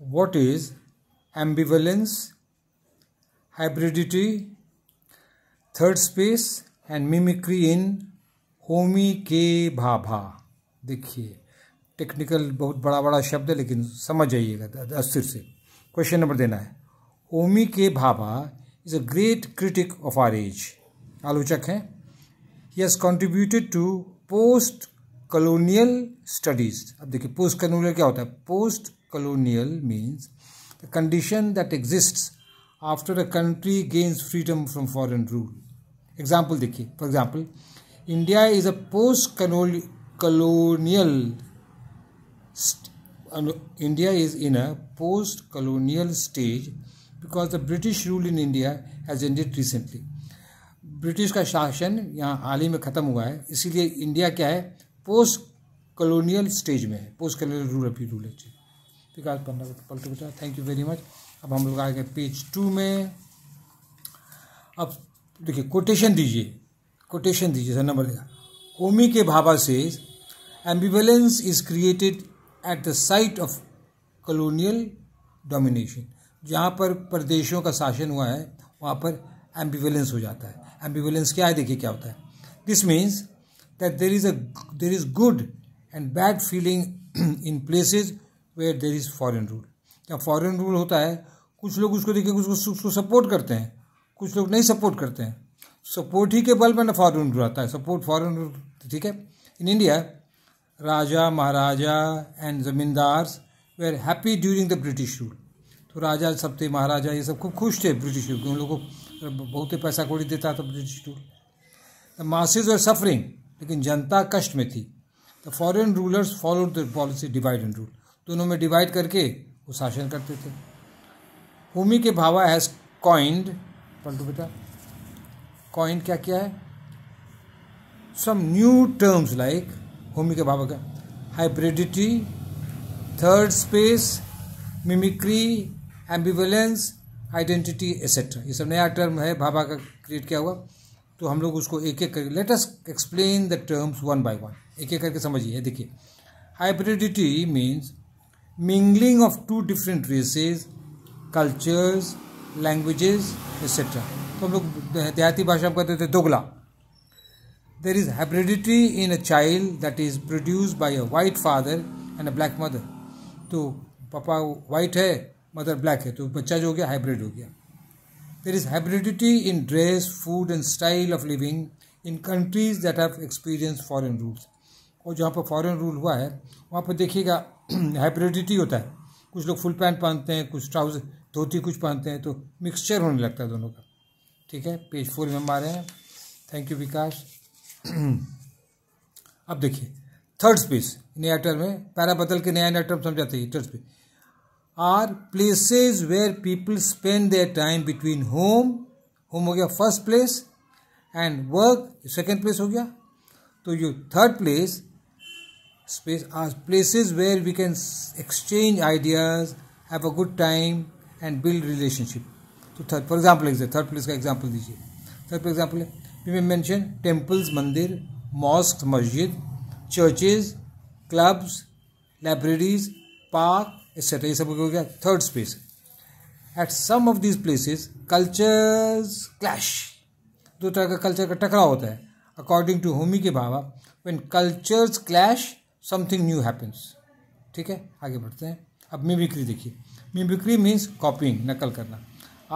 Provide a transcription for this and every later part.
what is ambivalence, hybridity, third space and mimicry in Homi K Bhabha देखिए technical बहुत बड़ा बड़ा शब्द है लेकिन समझ जाइएगा अस्थिर से क्वेश्चन नंबर देना है Homi K Bhabha is a great critic of our age आलोचक हैं he has contributed to post colonial studies अब देखिए पोस्ट कॉलोनियल क्या होता है post colonial means the condition that exists after a country gains freedom from foreign rule. Example देखिए for example, India is a post colonial India is in a post colonial stage because the British rule in India has ended recently. British का शासन यहाँ हाल ही में ख़त्म हुआ है इसीलिए India क्या है पोस्ट कॉलोनियल स्टेज में है पोस्ट कॉलोनियल रूल अभी रूल है विकास पन्ना पलटू बचा थैंक यू वेरी मच अब हम लोग आ गए पेज टू में अब देखिए कोटेशन दीजिए कोटेशन दीजिए सर नंबर देखा ओमी के भाभा से ambivalence is created at the site of colonial domination जहाँ पर प्रदेशों का शासन हुआ है वहाँ पर एम्बिवेलेंस हो जाता है एम्बिवेलेंस क्या है देखिए क्या होता है this means that there is a there is good and bad feeling in places where there is foreign rule जब फॉरेन रूल होता है कुछ लोग उसको देखिए कुछ उसको सपोर्ट करते हैं कुछ लोग नहीं सपोर्ट करते हैं सपोर्ट ही के बल पर ना फॉरन रूल आता है सपोर्ट फॉरन रूल ठीक है in India raja maharaja and zamindars were happy during the British rule तो राजा सब थे महाराजा ये सब खूब खुश थे ब्रिटिश रूल उन लोगों को बहुत ही पैसा कौड़ी देता था British rule the masses were suffering लेकिन जनता कष्ट में थी the foreign rulers follow the policy divide and rule दोनों में डिवाइड करके वो शासन करते थे Homi K Bhawa has coined Paltu बेटा कॉइंड क्या क्या है some new terms like Homi K Bhabha का hybridity third space mimicry ambivalence identity etcetera ये सब नया टर्म है भाभा का क्रिएट किया हुआ तो हम लोग उसको एक एक करके let us explain the terms one by one एक एक करके समझिए देखिए hybridity means mingling of two different races, cultures, languages, etc. तो हम लोग देहाती भाषा में कहते थे दोगला there is hybridity in a child that is produce by a white father and a black mother तो पापा वाइट है मदर ब्लैक है तो बच्चा जो हो गया हाइब्रिड हो गया there is hybridity in dress food and style of living in countries that have experience foreign rules और जहाँ पर फॉरन रूल हुआ है वहाँ पर देखिएगा हाइब्रिडिटी होता है कुछ लोग फुल पैंट पहनते हैं कुछ ट्राउजर धोती कुछ पहनते हैं तो मिक्सचर होने लगता है दोनों का ठीक है पेज फोर में हम आ रहे हैं थैंक यू विकास अब देखिए थर्ड स्पेस नया टर्म है पैरा बदल के नया नया टर्म समझाते हैं third space are places where people spend their time between home home हो गया first place and work second place हो गया तो जो third place space are uh, places where we can exchange ideas have a good time and build relationship तो third for example third place का example दीजिए third for example we may mention temples मंदिर mosque मस्जिद churches clubs libraries park etcetera ये सब हो गया third space at some of these places cultures clash दो तरह का कल्चर का टकराव होता है according to Homi K Bhabha when cultures clash something new happens ठीक है आगे बढ़ते हैं अब मिमिक्री देखिए मिमिक्री मीन्स कॉपिंग नकल करना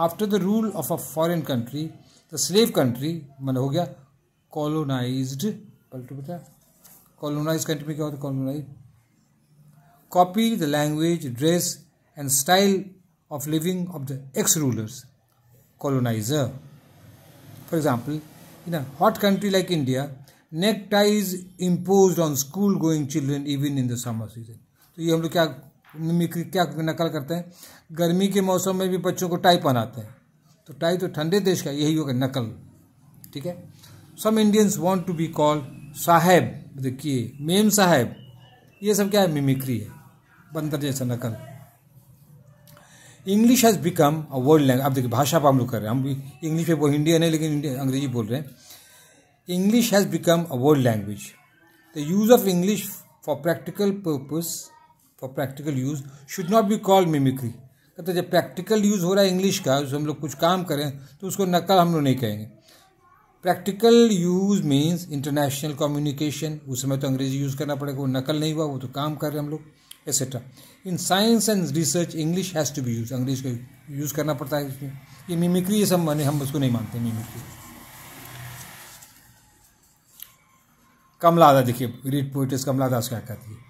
after the rule of a foreign country the slave country मतलब हो गया कॉलोनाइज पलटू बता कॉलोनाइज कंट्री में क्या होता है colonize copy the language dress and style of living of the ex rulers colonizer for example in a hot country like India neck ties impose on school going children even in the summer season तो ये हम लोग क्या mimicry क्या नकल करते हैं गर्मी के मौसम में भी बच्चों को टाई पहनाते हैं तो टाई तो ठंडे देश का यही होगा नकल ठीक है some Indians want to be call sahib देखिए मेम साहेब ये सब क्या है मिमिक्री है बंदर जैसा नकल English has become a world language आप देखिए भाषा पर हम लोग कर रहे हैं हम इंग्लिश में वो हिंदी है नहीं लेकिन अंग्रेजी बोल रहे हैं English has become a world language. The use of English for practical purpose, for practical use, should not be called mimicry. कहते जब प्रैक्टिकल यूज़ हो रहा है इंग्लिश का जो हम लोग कुछ काम करें तो उसको नकल हम लोग नहीं कहेंगे practical use means international communication उस समय तो अंग्रेजी यूज़ करना पड़ेगा वो नकल नहीं हुआ वो तो काम कर रहे हैं हम लोग etcetera in science and research English has to be use अंग्रेज का यूज़ करना पड़ता है इसमें ये मिमिक्री ये सब माने हम उसको नहीं मानते मिमिक्री कमला दास देखिए ग्रेट पोइटेस कमला दास क्या कहती है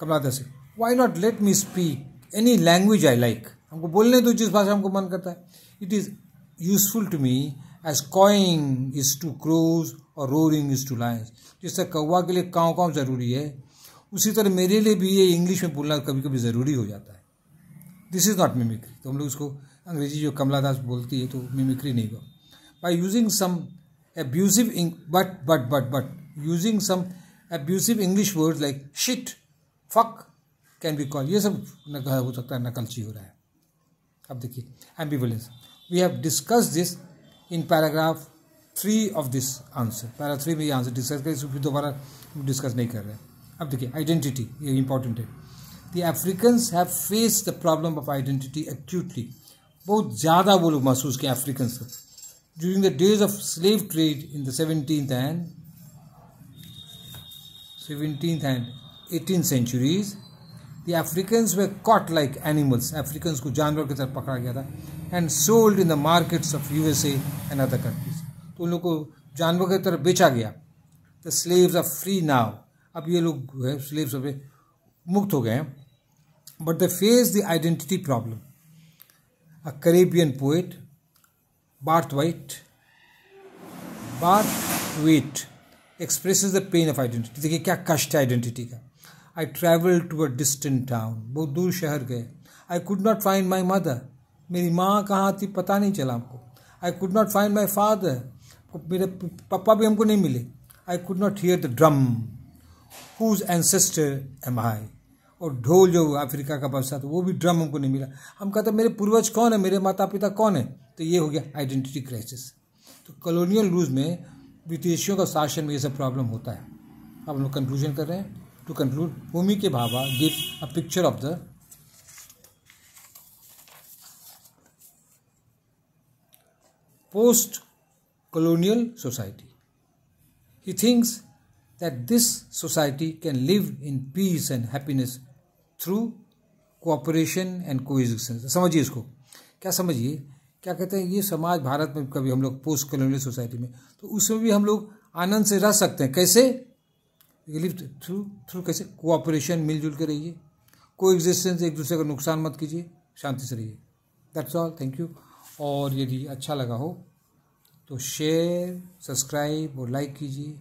Kamala Das why not let me speak any language I like हमको बोलने दो जिस भाषा हमको मन करता है it is useful to me as cawing is to crows और रोरिंग इज टू लाइन्स जिस तरह कौवा के लिए काँव काँव ज़रूरी है उसी तरह मेरे लिए भी ये इंग्लिश में बोलना कभी कभी ज़रूरी हो जाता है दिस इज़ नॉट मिमिक्री तो हम लोग उसको अंग्रेजी जो कमला दास बोलती है तो मिमिक्री नहीं हुआ by using some abusive but but but but using some abusive English word like shit fuck can be call ये सब हो सकता है नकलची हो रहा है अब देखिए ambivalence we have discuss this in paragraph three of this answer para three में ये आंसर डिस्कस कर इसको दोबारा डिस्कस नहीं कर रहे हैं अब देखिए आइडेंटिटी ये इंपॉर्टेंट है the Africans have face the problem of identity actually बहुत ज़्यादा वो लोग महसूस किए Africans during the days of slave trade in the seventeen and 17th and 18th centuries the Africans were caught like animals Africans को जानवर की तरह पकड़ा गया था and sold in the markets of USA and other countries तो उन लोग को जानवर की तरह बेचा गया the slaves are free now अब ये लोग है स्लेव्स अब मुक्त हो गए हैं but the face the identity problem a Caribbean poet Brathwaite Brathwaite express the pain of identity देखिए क्या कष्ट है आइडेंटिटी का I travel to a distant town बहुत दूर शहर गए I could not find my mother मेरी माँ कहाँ थी पता नहीं चला हमको I could not find my father मेरे पापा भी हमको नहीं मिले I could not hear the drum whose ancestor am I और ढोल जो अफ्रीका का बसा था वो भी ड्रम हमको नहीं मिला हम कहते मेरे पूर्वज कौन है मेरे माता पिता कौन है तो ये हो गया आइडेंटिटी क्राइसिस तो कॉलोनियल रूज में विदेशियों का शासन में यह सब प्रॉब्लम होता है अब हम लोग कंक्लूजन कर रहे हैं to conclude Homi K Bhabha give a picture of the post colonial society he thinks that this society can live in peace and happiness through cooperation and को समझिए इसको क्या समझिए क्या कहते हैं ये समाज भारत में कभी हम लोग पोस्ट कॉलोनियल सोसाइटी में तो उसमें भी हम लोग आनंद से रह सकते हैं कैसे लिव थ्रू थ्रू कैसे कोऑपरेशन मिलजुल के रहिए को एग्जिस्टेंस एक दूसरे का नुकसान मत कीजिए शांति से रहिए दैट्स ऑल थैंक यू और यदि अच्छा लगा हो तो शेयर सब्सक्राइब और लाइक कीजिए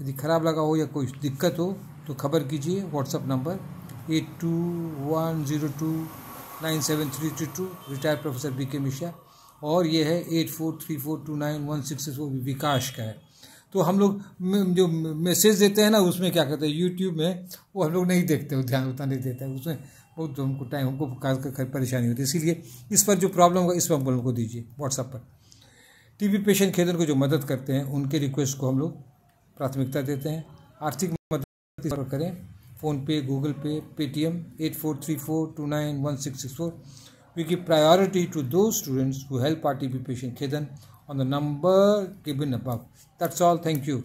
यदि ख़राब लगा हो या कोई दिक्कत हो तो खबर कीजिए WhatsApp number eight two one zero two nine seven three two two retired professor B K Mishra और ये है eight four three four two nine one six वो विकास का है तो हम लोग जो मैसेज देते हैं ना उसमें क्या करते हैं यूट्यूब में वो हम लोग नहीं देखते ध्यान उतना नहीं देते हैं उसमें बहुत तो हमको टाइम हमको परेशानी होती है इसीलिए इस पर जो प्रॉब्लम होगा इस पर हम को दीजिए व्हाट्सएप पर टीबी पेशेंट खेदन को जो मदद करते हैं उनके रिक्वेस्ट को हम लोग प्राथमिकता देते हैं आर्थिक मदद करें PhonePe Google Pay Paytm eight four three four two nine one six six four we give priority to those students who help RTP patient Khedan on the number given above. That's all. Thank you.